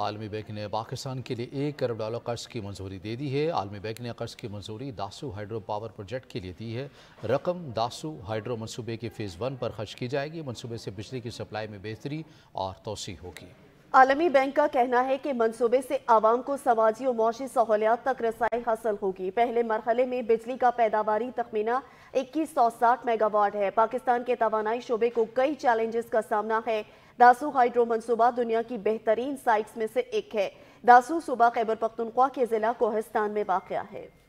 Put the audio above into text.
आलमी बैंक ने पाकिस्तान के लिए एक अरब डॉलर कर्ज की मंजूरी दे दी है आलमी बैंक ने कर्ज की मंजूरी दासू हाइड्रो पावर प्रोजेक्ट के लिए दी है रकम दासू हाइड्रो मनसूबे के फ़ेज़ वन पर खर्च की जाएगी मनसूबे से बिजली की सप्लाई में बेहतरी और तोसी होगी आलमी बैंक का कहना है कि मनसूबे से आवाम को समाजी और मुशी सहूलियात तक रसाई हासिल होगी पहले मरहले में बिजली का पैदावारी तखमीना इक्कीस सौ साठ मेगावाट है पाकिस्तान के तोानाई शोबे को कई चैलेंजेस का सामना है दासू हाइड्रो मनसूबा दुनिया की बेहतरीन साइट्स में से एक है दासू सूबा खैबर पख्तनख्वा के ज़िला कोहिस्तान में वाक़ है